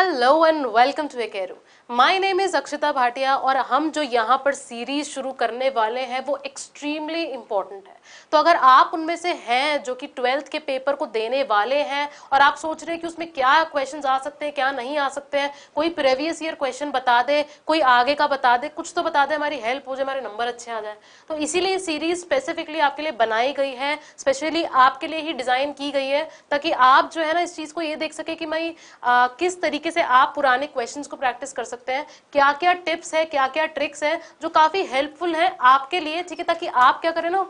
Hello and welcome to एकेरू my name is Akshata Bhatia और हम जो यहाँ पर सीरीज़ शुरू करने वाले हैं वो एक्सट्रीमली इम्पॉर्टेंट है तो अगर आप उनमें से हैं जो कि ट्वेल्थ के पेपर को देने वाले हैं और आप सोच रहे हैं कि उसमें क्या क्वेश्चंस आ सकते हैं क्या नहीं आ सकते हैं कोई प्रीवियस ईयर क्वेश्चन बता दे कोई आगे का बता दे कुछ तो बता दे हमारी हेल्प हो जाए हमारे नंबर अच्छे आ जाए तो इसीलिए सीरीज़ स्पेसिफिकली आपके लिए बनाई गई है स्पेशली आपके लिए ही डिज़ाइन की गई है ताकि आप जो है ना इस चीज़ को ये देख सके कि भाई किस तरीके तरीके से आप पुराने क्वेश्चंस को प्रैक्टिस कर सकते हैं क्या क्या टिप्स है क्या क्या ट्रिक्स है जो काफ़ी हेल्पफुल है आपके लिए ठीक है ताकि आप क्या करें ना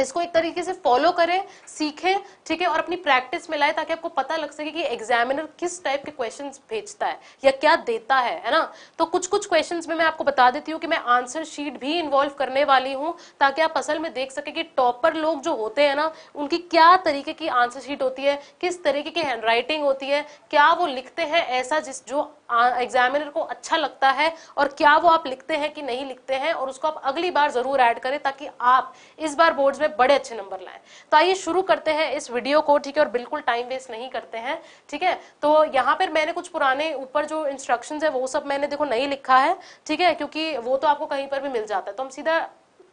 इसको एक तरीके से फॉलो करें सीखें ठीक है और अपनी प्रैक्टिस में लाए ताकि आपको पता लग सके कि एग्जामिनर किस टाइप के क्वेश्चंस भेजता है या क्या देता है है ना तो कुछ कुछ क्वेश्चंस में मैं आपको बता देती हूँ कि मैं आंसर शीट भी इन्वॉल्व करने वाली हूँ ताकि आप असल में देख सके कि टॉपर लोग जो होते हैं ना उनकी क्या तरीके की आंसर शीट होती है किस तरीके की हैंडराइटिंग होती है क्या वो लिखते हैं ऐसा जिस जो एग्जामिनर को अच्छा लगता है और क्या वो आप लिखते हैं कि नहीं लिखते हैं और उसको आप अगली बार जरूर ऐड करें ताकि आप इस बार बोर्ड्स में बड़े अच्छे नंबर लाएं तो आइए शुरू करते हैं इस वीडियो को ठीक है और बिल्कुल टाइम वेस्ट नहीं करते हैं ठीक है तो यहाँ पर मैंने कुछ पुराने ऊपर जो इंस्ट्रक्शन है वो सब मैंने देखो नहीं लिखा है ठीक है क्योंकि वो तो आपको कहीं पर भी मिल जाता है तो हम सीधा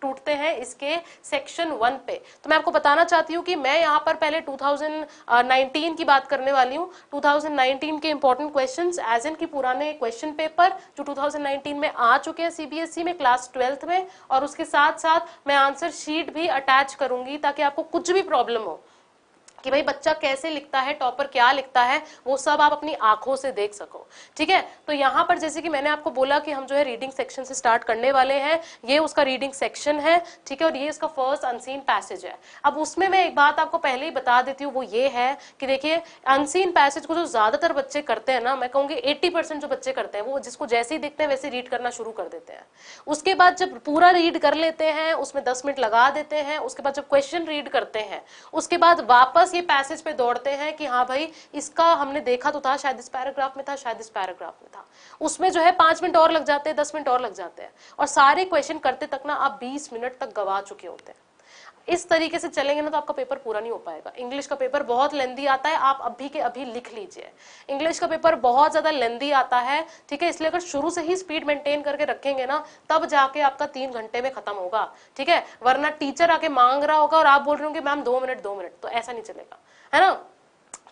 टूटते हैं इसके सेक्शन वन पे तो मैं आपको बताना चाहती हूँ कि मैं यहाँ पर पहले 2019 की बात करने वाली हूँ 2019 के इंपॉर्टेंट क्वेश्चन एज एन की पुराने क्वेश्चन पेपर जो 2019 में आ चुके हैं सीबीएसई e में क्लास ट्वेल्थ में और उसके साथ साथ मैं आंसर शीट भी अटैच करूंगी ताकि आपको कुछ भी प्रॉब्लम हो कि भाई बच्चा कैसे लिखता है टॉपर क्या लिखता है वो सब आप अपनी आंखों से देख सको ठीक है तो यहाँ पर जैसे कि मैंने आपको बोला कि हम जो है रीडिंग सेक्शन से स्टार्ट करने वाले हैं ये उसका रीडिंग सेक्शन है ठीक है और ये इसका फर्स्ट अनसीन पैसेज है अब उसमें मैं एक बात आपको पहले ही बता देती हूँ वो ये है कि देखिए अनसीन पैसेज को जो ज्यादातर बच्चे करते हैं ना मैं कहूंगी एट्टी जो बच्चे करते हैं वो जिसको जैसे ही देखते हैं वैसे रीड करना शुरू कर देते हैं उसके बाद जब पूरा रीड कर लेते हैं उसमें दस मिनट लगा देते हैं उसके बाद जब क्वेश्चन रीड करते हैं उसके बाद वापस बस ये पैसेज पे दौड़ते हैं कि हाँ भाई इसका हमने देखा तो था शायद इस पैराग्राफ में था शायद इस पैराग्राफ में था उसमें जो है पांच मिनट और लग जाते हैं दस मिनट और लग जाते हैं और सारे क्वेश्चन करते तक ना आप बीस मिनट तक गवा चुके होते हैं इस तरीके से चलेंगे ना तो आपका पेपर पूरा नहीं हो पाएगा इंग्लिश का पेपर बहुत लेंदी आता है आप अभी के अभी लिख लीजिए इंग्लिश का पेपर बहुत ज़्यादा लेंदी आता है ठीक है इसलिए अगर शुरू से ही स्पीड मेंटेन करके रखेंगे ना तब जाके आपका तीन घंटे में खत्म होगा ठीक है वरना टीचर आके मांग रहा होगा और आप बोल रहे होंगे मैम दो मिनट दो मिनट तो ऐसा नहीं चलेगा है ना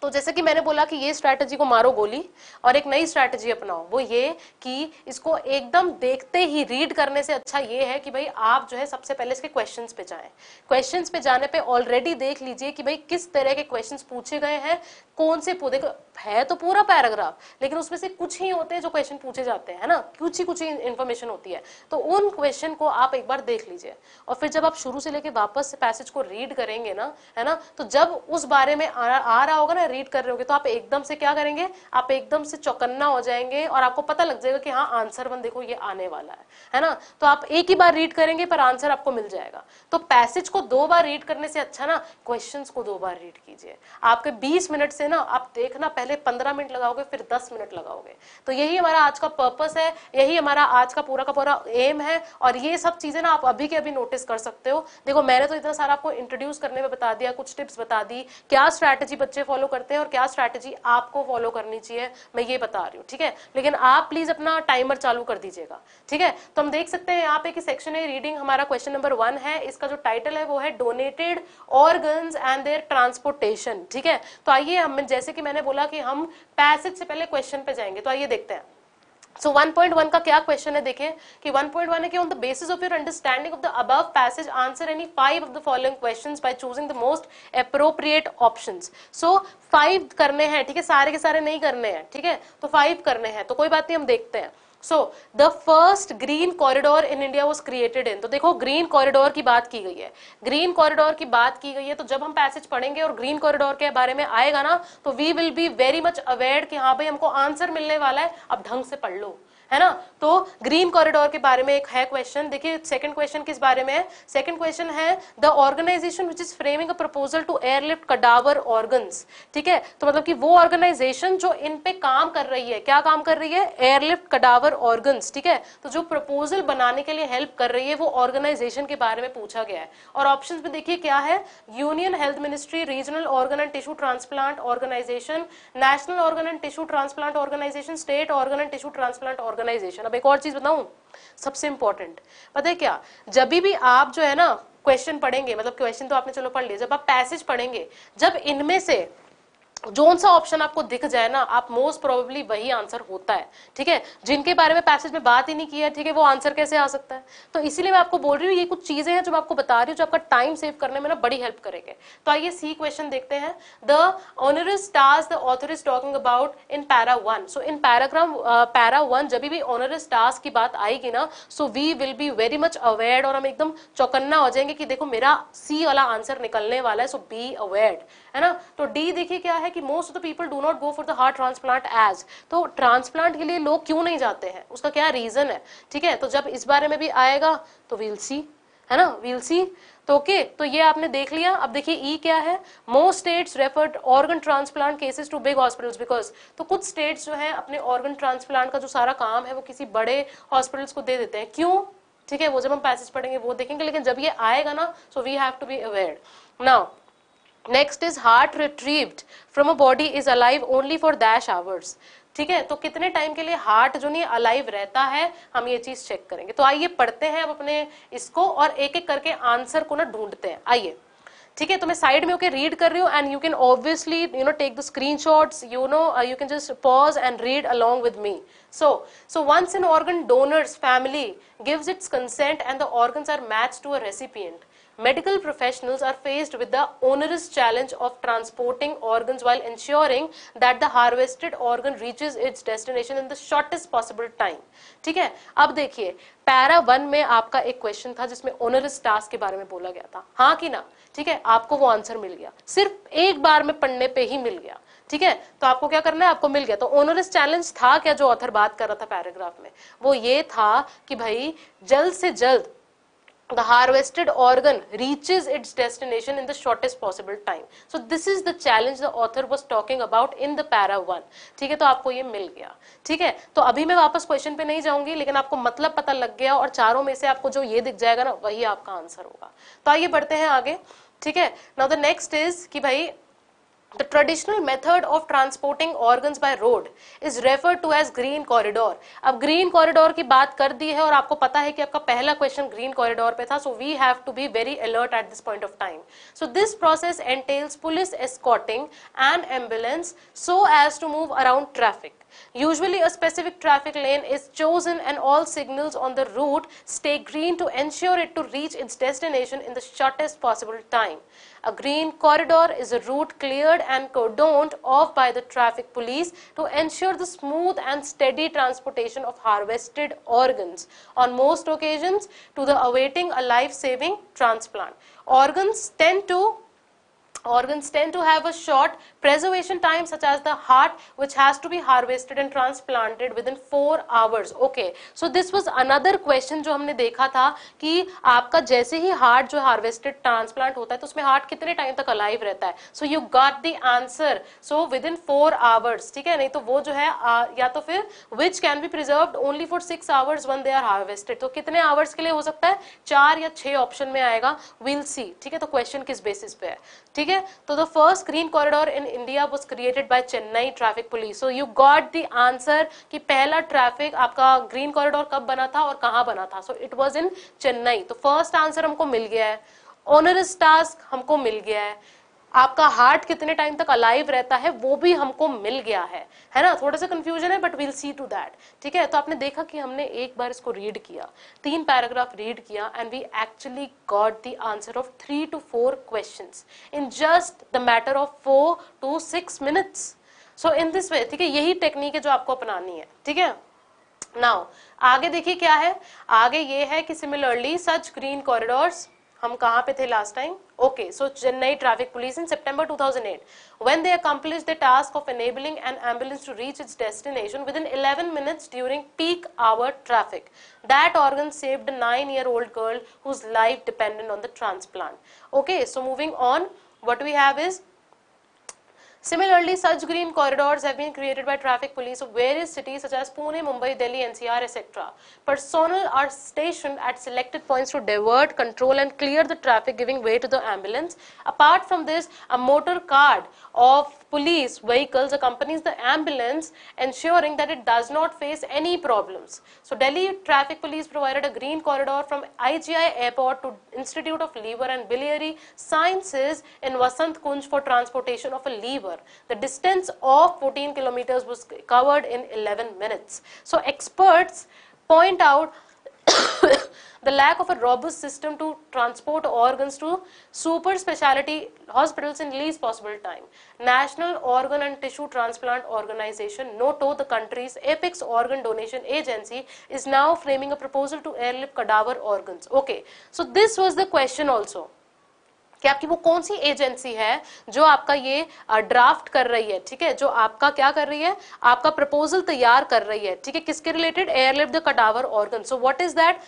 तो जैसे कि मैंने बोला कि ये स्ट्रैटेजी को मारो गोली और एक नई स्ट्रैटेजी अपनाओ वो ये कि इसको एकदम देखते ही रीड करने से अच्छा ये है कि भाई आप जो है सबसे पहले इसके क्वेश्चंस पे जाएं क्वेश्चंस पे जाने पे ऑलरेडी देख लीजिए कि भाई किस तरह के क्वेश्चंस पूछे गए हैं कौन से देखो है तो पूरा पैराग्राफ लेकिन उसमें से कुछ ही होते हैं जो क्वेश्चन पूछे जाते हैं ना कुछ ही कुछ ही इन्फॉर्मेशन होती है तो उन क्वेश्चन को आप एक बार देख लीजिए और फिर जब आप शुरू से लेके वापस पैसेज को रीड करेंगे ना है ना तो जब उस बारे में आ रहा होगा ना खरीद कर रहे होगे तो आप एकदम से क्या करेंगे आप एकदम से चौकन्ना हो जाएंगे और आपको पता लग जाएगा कि हाँ आंसर वन देखो ये आने वाला है है ना तो आप एक ही बार रीड करेंगे पर आंसर आपको मिल जाएगा तो पैसेज को दो बार रीड करने से अच्छा ना क्वेश्चन को दो बार रीड कीजिए आपके बीस मिनट से ना आप देखना पहले पंद्रह मिनट लगाओगे फिर दस मिनट लगाओगे तो यही हमारा आज का पर्पस है यही हमारा आज का पूरा का पूरा एम है और ये सब चीजें ना आप अभी के अभी नोटिस कर सकते हो देखो मैंने तो इतना सारा आपको इंट्रोड्यूस करने में बता दिया कुछ टिप्स बता दी क्या स्ट्रैटेजी बच्चे फॉलो करते हैं और क्या स्ट्रैटेजी आपको फॉलो करनी चाहिए मैं ये बता रही हूँ ठीक है लेकिन आप प्लीज अपना टाइमर चालू कर दीजिएगा ठीक है तो हम देख सकते हैं यहाँ पे कि सेक्शन है रीडिंग हमारा क्वेश्चन नंबर वन है इसका जो टाइटल है वो है donated organ and their transportation ठीक है तो आइए हम जैसे कि मैंने बोला कि हम पैसेज से पहले क्वेश्चन पे जाएंगे तो आइए देखते हैं सो पॉइंट 1.1 का क्या क्वेश्चन है देखें कि 1.1 है कि on the basis of your understanding of the above passage answer any five of the following questions by choosing the most appropriate options so five करने हैं ठीक है सारे के सारे नहीं करने हैं ठीक है तो फाइव करने हैं तो कोई बात नहीं हम देखते हैं so the first green corridor in India was created in तो देखो ग्रीन कॉरिडोर की बात की गई है ग्रीन कॉरिडोर की बात की गई है तो जब हम पैसेज पढ़ेंगे और ग्रीन कॉरिडोर के बारे में आएगा ना तो we will be very much aware कि हाँ भाई हमको आंसर मिलने वाला है अब ढंग से पढ़ लो है ना तो ग्रीन कॉरिडोर के बारे में एक है क्वेश्चन देखिए सेकंड क्वेश्चन किस बारे में है सेकंड क्वेश्चन है the organisation which is framing a proposal to airlift cadaver organs ठीक है तो मतलब कि वो ऑर्गेनाइजेशन जो इन पे काम कर रही है क्या काम कर रही है एयरलिफ्ट कडावर ऑर्गन्स ठीक है तो जो प्रपोजल बनाने के लिए हेल्प कर रही है वो ऑर्गेनाइजेशन के बारे में पूछा गया है और ऑप्शन में देखिए क्या है union health ministry regional organ and tissue transplant organisation national organ and tissue transplant organisation state organ and tissue transplant organisation अब एक और चीज बताऊं सबसे इंपॉर्टेंट पता है क्या जब भी आप जो है ना क्वेश्चन पढ़ेंगे मतलब क्वेश्चन तो आपने चलो पढ़ लिया जब आप पैसेज पढ़ेंगे जब इनमें से जोन सा ऑप्शन आपको दिख जाए ना आप मोस्ट प्रोबेबली वही आंसर होता है ठीक है जिनके बारे में पैसेज में बात ही नहीं की है ठीक है वो आंसर कैसे आ सकता है तो इसीलिए मैं आपको बोल रही हूँ ये कुछ चीजें हैं जो मैं आपको बता रही हूँ जो आपका टाइम सेव करने में ना बड़ी हेल्प करेंगे तो आइए सी क्वेश्चन देखते हैं the honour task the author is talking about in para one so in paragraph para one जब भी ऑनर टास्क की बात आएगी ना so we will be very much aware और हम एकदम चौकन्ना हो जाएंगे कि देखो मेरा सी वाला आंसर निकलने वाला है सो बी अवेयर है ना तो डी देखिए क्या है कि most of the people do not go for the heart transplant as तो ट्रांसप्लांट के लिए लोग क्यों नहीं जाते हैं उसका क्या रीजन है ठीक है तो जब इस बारे में भी आएगा तो वील सी है ना वील सी तो ओके okay, तो ये आपने देख लिया अब देखिए ई e क्या है most states refer organ transplant cases to big hospitals because तो कुछ स्टेट्स जो है अपने ऑर्गन ट्रांसप्लांट का जो सारा काम है वो किसी बड़े हॉस्पिटल्स को दे देते हैं क्यों ठीक है वो जब हम पैसेज पढ़ेंगे वो देखेंगे लेकिन जब ये आएगा ना so we have to be aware now next is heart retrieved from a body is alive only for dash hours ठीक है तो कितने टाइम के लिए हार्ट जो नहीं अलाइव रहता है हम ये चीज चेक करेंगे तो आइए पढ़ते हैं अब अपने इसको और एक एक करके आंसर को ना ढूंढते हैं आइए ठीक है तो मैं साइड में ओके रीड कर रही हूँ and you can obviously you know take the screenshot you know you can just pause and read along with me so so once an organ donor's family gives its consent and the organs are match to a recipient Medical professionals are faced with the onerous challenge of transporting organs while ensuring that the harvested organ reaches its destination in the shortest possible time. ठीक है अब देखिए para one में आपका एक question था जिसमें onerous task के बारे में बोला गया था हाँ कि ना ठीक है आपको वो आंसर मिल गया सिर्फ एक बार में पढ़ने पे ही मिल गया ठीक है तो आपको क्या करना है आपको मिल गया तो ओनरस चैलेंज था क्या जो ऑथर बात कर रहा था पैराग्राफ में वो ये था कि भाई जल्द से जल्द the harvested organ reaches its destination in the shortest possible time. So this is the challenge the author was talking about in the para 1 theek hai to aapko ye mil gaya theek hai to abhi main wapas question pe nahi jaungi lekin aapko matlab pata lag gaya aur charon mein se aapko jo ye dikh jayega na wahi aapka answer hoga to aaiye badhte hain aage theek hai now the next is ki bhai The traditional method of transporting organs by road is referred to as green corridor. अब green corridor की बात कर दी है और आपको पता है कि आपका पहला question green corridor पे था so we have to be very alert at this point of time. So this process entails police escorting an ambulance so as to move around traffic. Usually a specific traffic lane is chosen and all signals on the route stay green to ensure it to reach its destination in the shortest possible time. A green corridor is a route cleared and cordoned off by the traffic police to ensure the smooth and steady transportation of harvested organs, on most occasions to the awaiting a life-saving transplant. Organs tend to organs tend to have a short preservation time such as the heart which has to be harvested and transplanted within 4 hours okay so this was another question जो हमने देखा था कि आपका जैसे ही heart जो harvested transplant होता है तो उसमें हार्ट कितने टाइम तक अलाइव रहता है so you got the answer so within 4 hours ठीक है नहीं तो वो जो है आ, या तो फिर which can be preserve only for six hours when they are harvested तो कितने आवर्स के लिए हो सकता है चार या छह ऑप्शन में आएगा विल सी ठीक है तो क्वेश्चन किस बेसिस पे है ठीक है तो the first green corridor in India was created by Chennai traffic police so you got the answer कि पहला ट्रैफिक आपका ग्रीन कॉरिडोर कब बना था और कहाँ बना था so it was in Chennai तो फर्स्ट आंसर हमको मिल गया है ऑनरस टास्क हमको मिल गया है आपका हार्ट कितने टाइम तक अलाइव रहता है वो भी हमको मिल गया है है ना थोड़ा सा कंफ्यूजन है but we'll see to that ठीक है तो आपने देखा कि हमने एक बार इसको रीड किया तीन पैराग्राफ रीड किया and we actually got the answer of three to four question in just the matter of four to six minutes so in this way ठीक है यही टेक्निक है जो आपको अपनानी है ठीक है नाउ आगे देखिए क्या है आगे ये है कि सिमिलरली सच ग्रीन कॉरिडोर्स हम कहां पे थे last time okay so Chennai traffic police in September 2008 when they accomplish the task of enabling an ambulance to reach its destination within 11 minutes during peak hour traffic that organ saved 9 year old girl whose life dependent on the transplant okay so moving on what we have is Similarly, such green corridors have been created by traffic police of various cities such as Pune, Mumbai, Delhi, NCR, etc. Personnel are stationed at selected points to divert, control and clear the traffic giving way to the ambulance. Apart from this, a motor card of police vehicles accompanies the ambulance ensuring that it does not face any problems. So Delhi traffic police provided a green corridor from IGI airport to Institute of Liver and Biliary Sciences in Vasant Kunj for transportation of a liver. The distance of 14 kilometers was covered in 11 minutes. So experts point out the lack of a robust system to transport organs to super specialty hospitals in least possible time. National Organ and Tissue Transplant Organization, NOTO, the country's apex organ donation agency, is now framing a proposal to airlift cadaver organs. Okay, so this was the question also. कि आपकी वो कौन सी agency है जो आपका ये draft कर रही है ठीक है जो आपका क्या कर रही है आपका प्रपोजल तैयार कर रही है ठीक है किसके related airlift the cadaver organ so what is that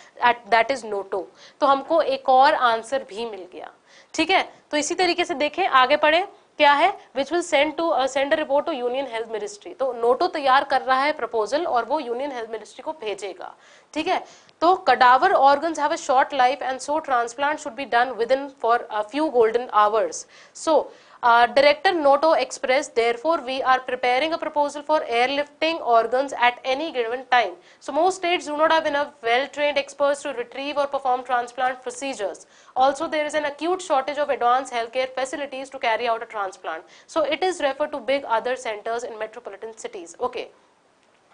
that is NOTTO तो हमको एक और आंसर भी मिल गया ठीक है तो इसी तरीके से देखें आगे पढ़े क्या है which will send to send report to union health ministry तो नोटो तैयार कर रहा है प्रपोजल और वो यूनियन हेल्थ मिनिस्ट्री को भेजेगा ठीक है So cadaver organs have a short life and so transplant should be done within for a few golden hours. So, uh, Director Noto expressed, therefore, we are preparing a proposal for airlifting organs at any given time. So, most states do not have enough well-trained experts to retrieve or perform transplant procedures. Also, there is an acute shortage of advanced healthcare facilities to carry out a transplant. So, it is referred to big other centers in metropolitan cities. Okay.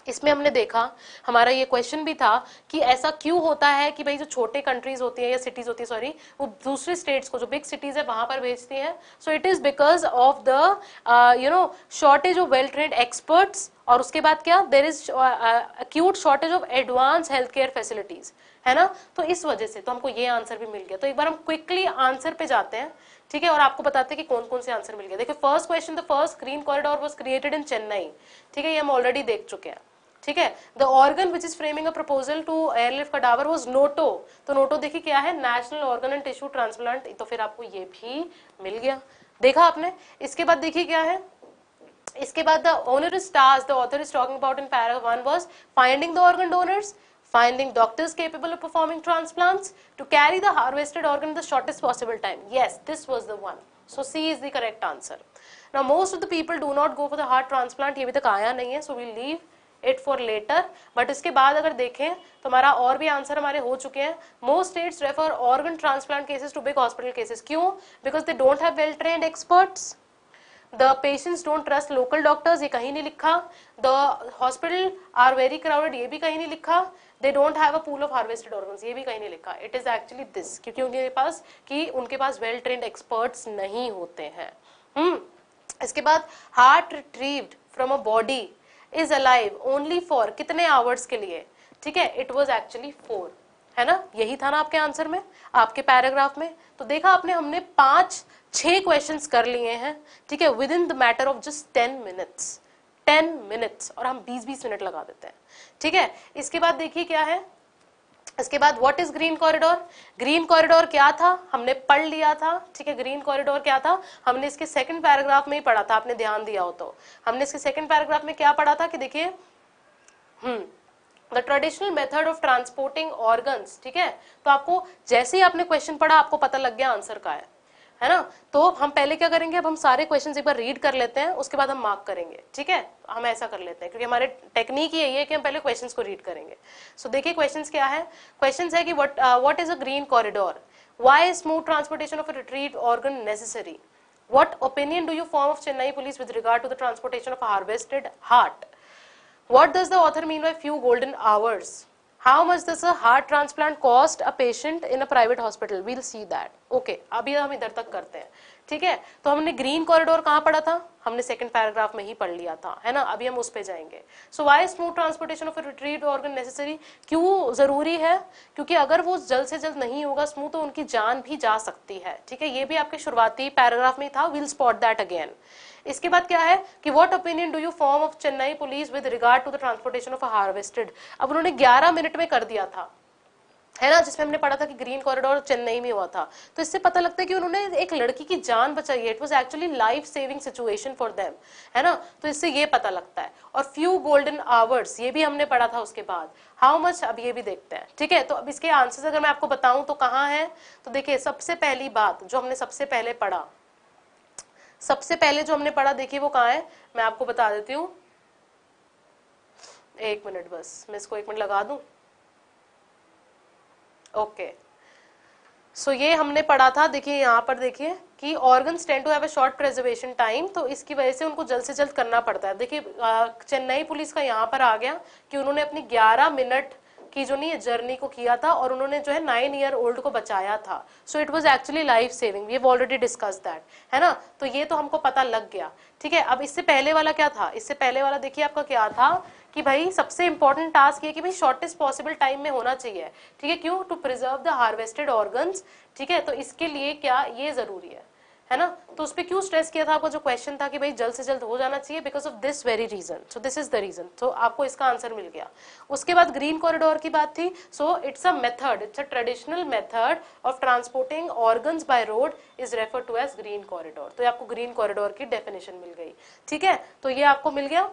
इसमें हमने देखा हमारा ये question भी था कि ऐसा क्यों होता है कि भाई जो छोटे कंट्रीज होती है या सिटीज होती है सॉरी वो दूसरे स्टेट्स को जो बिग सिटीज है वहां पर भेजती है so it is because of the you know shortage of well trained experts और उसके बाद क्या there is acute shortage of advance health care facilities है ना तो इस वजह से तो हमको ये आंसर भी मिल गया तो एक बार हम क्विकली आंसर पे जाते हैं ठीक है और आपको बताते हैं कि कौन कौन से आंसर मिल गया देखिए first question the first green corridor was created in Chennai ठीक है ये हम ऑलरेडी देख चुके हैं ठीक है the organ which is framing a proposal to airlift cadaver was NOTTO तो नोटो देखिए क्या है national organ and tissue transplant तो फिर आपको ये भी मिल गया देखा आपने इसके बाद देखिए क्या है इसके बाद the honour stars the author is talking about in para one was finding the organ donors finding doctors capable of performing transplants to carry the harvested organ the shortest possible time yes this was the one so c is the correct answer now most of the people do not go for the heart transplant ye abhi tak aaya nahi hai so we we'll leave it for later but इसके बाद अगर देखें तो हमारा और भी answer हमारे हो चुके हैं most states refer organ transplant cases to big hospital cases क्यों because they don't have well trained experts the patients don't trust local doctors ये कहीं नहीं लिखा the hospital are very crowded ये भी कहीं नहीं लिखा they don't have a pool of harvested organ ये भी कहीं नहीं लिखा इट इज एक्चुअली दिस क्योंकि उनके पास कि उनके पास वेल ट्रेंड एक्सपर्ट्स नहीं होते हैं हम्म इसके बाद heart retrieved from a body is alive only for कितने आवर्स के लिए ठीक है इट वॉज एक्चुअली फोर है ना यही था ना आपके आंसर में आपके पैराग्राफ में तो देखा आपने हमने पांच छह क्वेश्चन कर लिए हैं ठीक है within the matter of just ten minutes ten minutes और हम बीस बीस मिनट लगा देते हैं ठीक है इसके बाद देखिए क्या है इसके बाद what is green corridor green corridor क्या था हमने पढ़ लिया था ठीक है ग्रीन कॉरिडोर क्या था हमने इसके सेकंड पैराग्राफ में ही पढ़ा था आपने ध्यान दिया हो तो हमने इसके सेकंड पैराग्राफ में क्या पढ़ा था कि देखिए hmm the traditional method of transporting organs ठीक है तो आपको जैसे ही आपने क्वेश्चन पढ़ा आपको पता लग गया आंसर का है है ना तो हम पहले क्या करेंगे अब हम सारे क्वेश्चन एक बार रीड कर लेते हैं उसके बाद हम मार्क करेंगे ठीक है हम ऐसा कर लेते हैं क्योंकि हमारे टेक्निक यही है कि हम पहले क्वेश्चन को रीड करेंगे सो देखिए क्वेश्चन क्या है क्वेश्चन है कि what what is a green corridor why smooth transportation of retrieved organ necessary what opinion do you form of Chennai police with regard to the transportation of harvested heart what does the author mean by few golden hours how much does a heart transplant cost a patient in a private hospital we'll see that okay अभी हम इधर तक करते हैं ठीक है तो हमने ग्रीन कॉरिडोर कहाँ पढ़ा था हमने सेकंड पैराग्राफ में ही पढ़ लिया था है ना अभी हम उस पर जाएंगे so why smooth transportation of retrieved organ necessary क्यों जरूरी है क्योंकि अगर वो जल्द से जल्द नहीं होगा स्मूथ तो उनकी जान भी जा सकती है ठीक है ये भी आपके शुरुआती पैराग्राफ में था विल स्पॉट दैट अगेन इसके बाद क्या है कि what opinion do you form of Chennai police with regard to the transportation of harvested अब उन्होंने ग्यारह मिनट में कर दिया था है ना जिसमें हमने पढ़ा था कि ग्रीन कॉरिडोर चेन्नई में हुआ था तो इससे पता लगता है कि उन्होंने एक लड़की की जान बचाई है it was actually life saving situation for them है ना तो इससे ये पता लगता है और फ्यू गोल्डन आवर्स ये भी हमने पढ़ा था उसके बाद हाउ मच अब ये भी देखते हैं ठीक है तो अब इसके आंसर अगर मैं आपको बताऊं तो कहाँ है तो देखिये सबसे पहली बात जो हमने सबसे पहले पढ़ा सबसे पहले जो हमने पढ़ा देखिए वो कहाँ है मैं आपको बता देती हूँ एक मिनट बस मैं इसको एक मिनट लगा दू ओके सो ये हमने पढ़ा था देखिए यहाँ पर देखिए कि organ stand to have a short preservation time तो इसकी वजह से उनको जल्द से जल्द करना पड़ता है देखिए चेन्नई पुलिस का यहाँ पर आ गया कि उन्होंने अपनी 11 मिनट की जो नहीं जर्नी को किया था और उन्होंने जो है नाइन ईयर ओल्ड को बचाया था so it was actually life saving we already discuss that है ना तो ये तो हमको पता लग गया ठीक है अब इससे पहले वाला क्या था इससे पहले वाला देखिए आपका क्या था कि भाई सबसे इंपॉर्टेंट टास्क ये कि भाई शॉर्टेस्ट पॉसिबल टाइम में होना चाहिए ठीक है क्यों to preserve the harvested organs ठीक है तो इसके लिए क्या ये जरूरी है है ना तो उस पर क्यों स्ट्रेस किया था आपका जो क्वेश्चन था कि भाई जल्द से जल्द हो जाना चाहिए because of this very reason so this is the reason तो आपको इसका आंसर मिल गया उसके बाद ग्रीन कॉरिडोर की बात थी so it's a method it's a traditional method of transporting organs by road is refer to as green corridor तो आपको ग्रीन कॉरिडोर की डेफिनेशन मिल गई ठीक है तो ये आपको मिल गया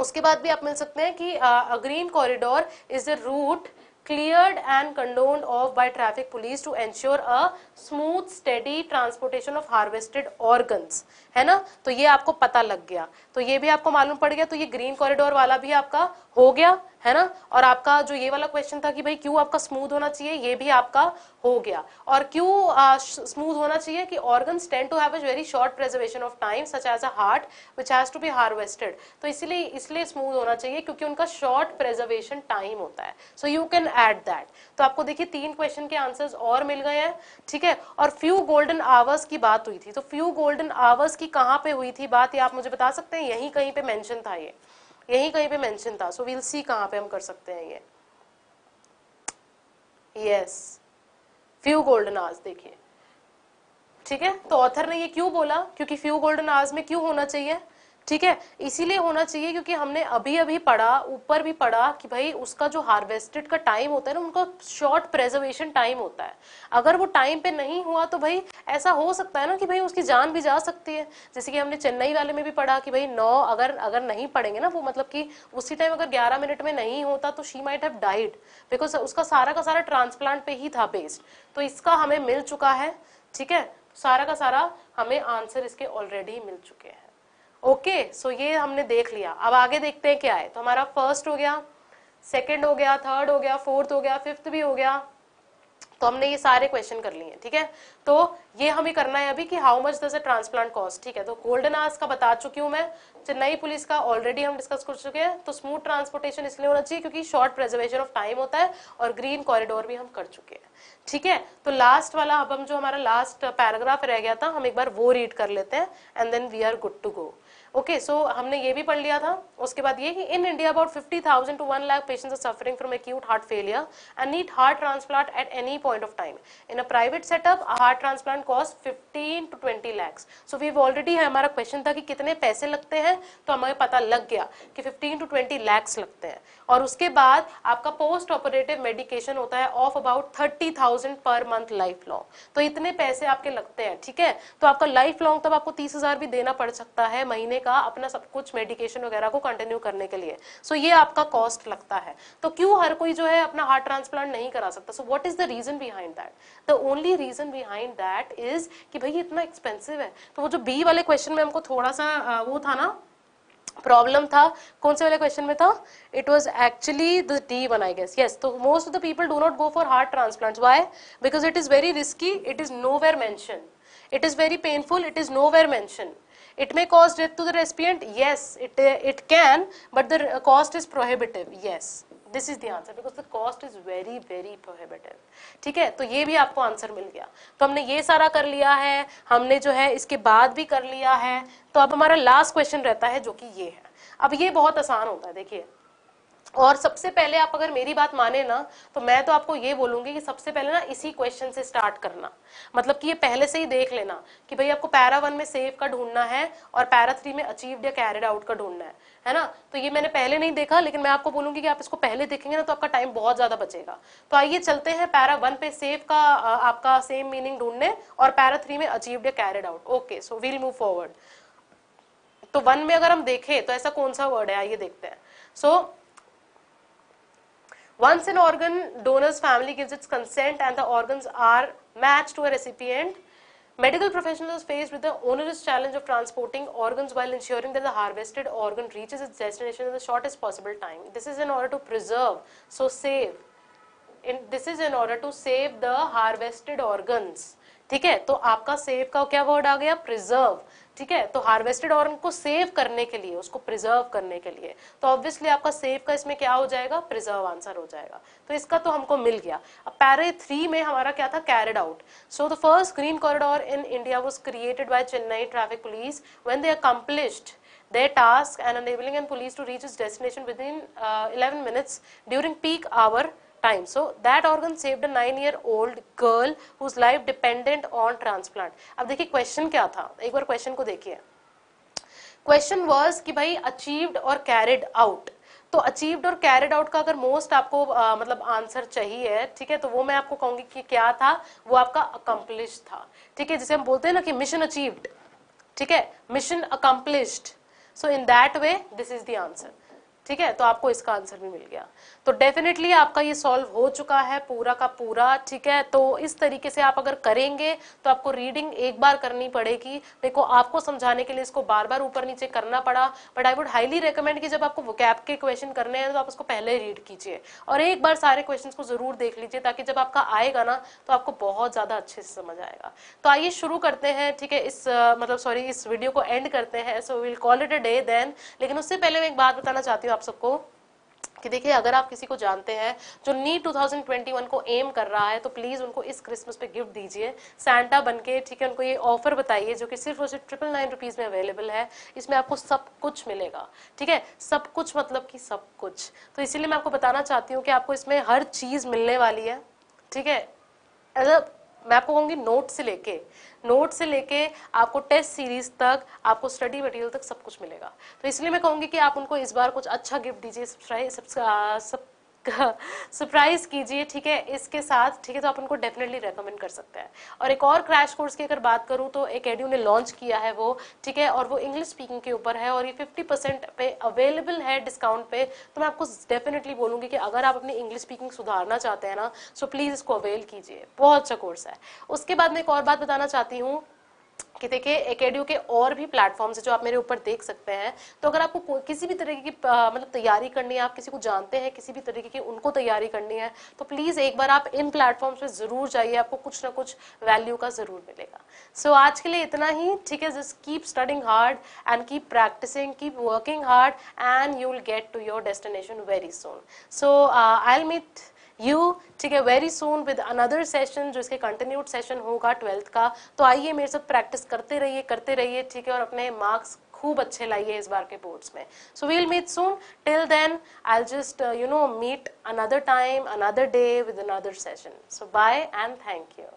उसके बाद भी आप मिल सकते हैं कि green corridor is the route cleared and condoned off by traffic police to ensure a smooth steady transportation of harvested organs है ना तो ये आपको पता लग गया तो ये भी आपको मालूम पड़ गया तो ये green corridor वाला भी आपका हो गया है ना और आपका जो ये वाला क्वेश्चन था कि भाई क्यू आपका स्मूथ होना चाहिए ये भी आपका हो गया और क्यू स्मूथ होना चाहिए कि organ tend to have a very short preservation of time such as a heart which has to be harvested तो इसलिए इसलिए स्मूथ होना चाहिए क्योंकि उनका शॉर्ट प्रिजर्वेशन टाइम होता है so you can add that तो आपको देखिए तीन क्वेश्चन के आंसर्स और मिल गए हैं ठीक है और फ्यू गोल्डन आवर्स की बात हुई थी तो फ्यू गोल्डन आवर्स की कहाँ पे हुई थी बात ये आप मुझे बता सकते हैं यहीं कहीं पे मैंशन था ये यहीं कहीं पे मेंशन था सो वील सी कहाँ पे हम कर सकते हैं ये यस फ्यू गोल्डन आवर्स देखिए ठीक है तो ऑथर ने ये क्यों बोला क्योंकि फ्यू गोल्डन आवर्स में क्यों होना चाहिए ठीक है इसीलिए होना चाहिए क्योंकि हमने अभी अभी पढ़ा ऊपर भी पढ़ा कि भाई उसका जो हार्वेस्टेड का टाइम होता है ना उनका शॉर्ट प्रेजर्वेशन टाइम होता है अगर वो टाइम पे नहीं हुआ तो भाई ऐसा हो सकता है ना कि भाई उसकी जान भी जा सकती है जैसे कि हमने चेन्नई वाले में भी पढ़ा कि भाई नौ अगर अगर नहीं पढ़ेंगे ना वो मतलब कि उसी टाइम अगर ग्यारह मिनट में नहीं होता तो she might have died because उसका सारा का सारा ट्रांसप्लांट पे ही था बेस्ड तो इसका हमें मिल चुका है ठीक है सारा का सारा हमें आंसर इसके ऑलरेडी मिल चुके हैं ओके okay, सो so ये हमने देख लिया अब आगे देखते हैं क्या है तो हमारा फर्स्ट हो गया सेकंड हो गया थर्ड हो गया फोर्थ हो गया फिफ्थ भी हो गया तो हमने ये सारे क्वेश्चन कर लिए ठीक है तो ये हमें करना है अभी कि हाउ मच दस ए ट्रांसप्लांट कॉस्ट ठीक है तो गोल्डन आर्स का बता चुकी हूँ मैं चेन्नई पुलिस का ऑलरेडी हम डिस्कस कर चुके हैं तो स्मूथ ट्रांसपोर्टेशन इसलिए होना चाहिए क्योंकि शॉर्ट प्रिजर्वेशन ऑफ टाइम होता है और ग्रीन कॉरिडोर भी हम कर चुके हैं ठीक है तो लास्ट वाला अब हम जो हमारा लास्ट पैराग्राफ रह गया था हम एक बार वो रीड कर लेते हैं and then we are good to go okay okay, so so हमने ये भी पढ़ लिया था उसके बाद ये कि in India about 50,000 to one lakh patient are suffering from acute heart failure and need heart transplant at any point of time in a private setup heart transplant cost 15 to 20 lakhs so we already है हमारा question था कि कितने पैसे लगते हैं तो हमें पता लग गया कि फिफ्टीन टू ट्वेंटी लैक्स लगते हैं और उसके बाद आपका पोस्ट ऑपरेटिव मेडिकेशन होता है of about thirty thousand per month life long तो इतने पैसे आपके लगते हैं ठीक है तो आपका लाइफ लॉन्ग तब आपको तीस हजार भी देना पड़ सकता है महीने का अपना सब कुछ मेडिकेशन वगैरह को कंटिन्यू करने के लिए सो so, ये आपका कॉस्ट लगता है तो क्यों हर कोई जो है अपना हार्ट ट्रांसप्लांट नहीं करा सकता so what is the reason behind that the only reason behind that is कि भाई इतना एक्सपेंसिव है तो वो जो बी वाले क्वेश्चन में हमको थोड़ा सा वो था ना प्रॉब्लम था कौन से वाले क्वेश्चन में था it was actually the D one I guess yes तो most of the people do not go for heart transplant why because it is very risky it is nowhere mention it is very painful it is no nowhere mention It may cause death to the recipient. Yes, it, uh, it can, but the cost is prohibitive. Yes. This is the answer because the cost is very very prohibitive ठीक है तो ये भी आपको answer मिल गया तो हमने ये सारा कर लिया है हमने जो है इसके बाद भी कर लिया है तो अब हमारा लास्ट क्वेश्चन रहता है जो कि ये है अब ये बहुत आसान होता है देखिए और सबसे पहले आप अगर मेरी बात माने ना तो मैं तो आपको ये बोलूंगी कि सबसे पहले ना इसी क्वेश्चन से स्टार्ट करना मतलब कि ये पहले से ही देख लेना कि भाई आपको पैरा वन में सेव का ढूंढना है और पैरा थ्री में अचीव्ड या कैरिड आउट का ढूंढना है है ना तो ये मैंने पहले नहीं देखा लेकिन मैं आपको बोलूंगी कि आप इसको पहले देखेंगे ना तो आपका टाइम बहुत ज्यादा बचेगा तो आइए चलते हैं पैरा वन पे सेव का आपका सेम मीनिंग ढूंढने और पैरा थ्री में अचीव्ड या carried out okay so we'll move forward तो वन में अगर हम देखें तो ऐसा कौन सा वर्ड है आइए देखते हैं सो so, Once an organ donor's family gives its consent and the organs are matched to a recipient, medical professionals faced with the onerous challenge of transporting organs while ensuring that the harvested organ reaches its destination in the shortest possible time. This is in order to preserve, so save. In, this is in order to save the harvested organs. ठीक है तो आपका save का क्या word आ गया preserve ठीक है तो हार्वेस्टेड ऑर्गन को सेव करने के लिए उसको प्रिजर्व करने के लिए तो ऑब्वियसली आपका सेव का इसमें क्या हो जाएगा प्रिजर्व आंसर हो जाएगा तो इसका तो हमको मिल गया अब पैरे थ्री में हमारा क्या था carried out so the first green corridor in India was created by Chennai traffic police when they accomplished their task and enabling and police to reach its destination within uh, 11 minutes during peak hour time. So that organ saved a nine year old girl whose life dependent on transplant. अब देखिए question क्या था एक बार question को देखिए Question was कि भाई achieved or carried out. तो अचीव्ड और कैरिड आउट का अगर मोस्ट आपको आ, मतलब आंसर चाहिए ठीक है तो वो मैं आपको कहूंगी कि क्या था वो आपका अकम्पलिश था ठीक है जिसे हम बोलते हैं ना कि मिशन अचीव्ड ठीक है mission accomplished so in that way this is the answer ठीक है तो आपको इसका आंसर भी मिल गया तो डेफिनेटली आपका ये सॉल्व हो चुका है पूरा का पूरा ठीक है तो इस तरीके से आप अगर करेंगे तो आपको रीडिंग एक बार करनी पड़ेगी देखो आपको समझाने के लिए इसको बार बार ऊपर नीचे करना पड़ा but I would highly recommend कि जब आपको कैप के क्वेश्चन करने हैं तो आप उसको पहले रीड कीजिए और एक बार सारे क्वेश्चन को जरूर देख लीजिए ताकि जब आपका आएगा ना तो आपको बहुत ज़्यादा अच्छे से समझ आएगा तो आइए शुरू करते हैं ठीक है इस मतलब सॉरी इस वीडियो को एंड करते हैं so will call it a day then लेकिन उससे पहले मैं एक बात बताना चाहती हूँ आप सबको कि देखिए अगर आप किसी को जानते हैं जो नीट 2021 को एम कर रहा है तो प्लीज़ उनको इस क्रिसमस पे गिफ्ट दीजिए सैंटा बनके ठीक है उनको ये ऑफर बताइए जो कि सिर्फ और सिर्फ ट्रिपल नाइन रुपीज़ में अवेलेबल है इसमें आपको सब कुछ मिलेगा ठीक है सब कुछ मतलब कि सब कुछ तो इसीलिए मैं आपको बताना चाहती हूँ कि आपको इसमें हर चीज़ मिलने वाली है ठीक है मैं आपको कहूँगी नोट से लेके नोट से लेके आपको टेस्ट सीरीज तक आपको स्टडी मटेरियल तक सब कुछ मिलेगा तो इसलिए मैं कहूँगी कि आप उनको इस बार कुछ अच्छा गिफ्ट दीजिए सब्सक्राइब सब्सक्राइब सरप्राइज कीजिए ठीक है इसके साथ ठीक है तो आप उनको डेफिनेटली रेकमेंड कर सकते हैं और एक और क्रैश कोर्स की अगर बात करूँ तो एक एडियो ने लॉन्च किया है वो ठीक है और वो इंग्लिश स्पीकिंग के ऊपर है और ये फिफ्टी परसेंट पे अवेलेबल है डिस्काउंट पे तो मैं आपको डेफिनेटली बोलूंगी कि अगर आप अपनी इंग्लिश स्पीकिंग सुधारना चाहते हैं ना सो प्लीज़ इसको अवेल कीजिए बहुत अच्छा कोर्स है उसके बाद में एक और बात बताना चाहती हूँ कि देखिए एकेडियो के और भी प्लेटफॉर्म्स जो आप मेरे ऊपर देख सकते हैं तो अगर आपको किसी भी तरीके की मतलब तैयारी करनी है आप किसी को जानते हैं किसी भी तरीके की उनको तैयारी करनी है तो प्लीज़ एक बार आप इन प्लेटफॉर्म्स पे ज़रूर जाइए आपको कुछ ना कुछ वैल्यू का ज़रूर मिलेगा सो so, आज के लिए इतना ही ठीक है just keep studying hard and keep practising keep working hard and you will get to your destination very soon so I will meet you ठीक है very soon with another session जो इसके कंटिन्यूड सेशन होगा twelfth का तो आइए मेरे साथ प्रैक्टिस करते रहिए करते रहिए ठीक है और अपने मार्क्स खूब अच्छे लाइए इस बार के बोर्ड्स में so we'll meet soon till then I just you know meet another time another day with another session so bye and thank you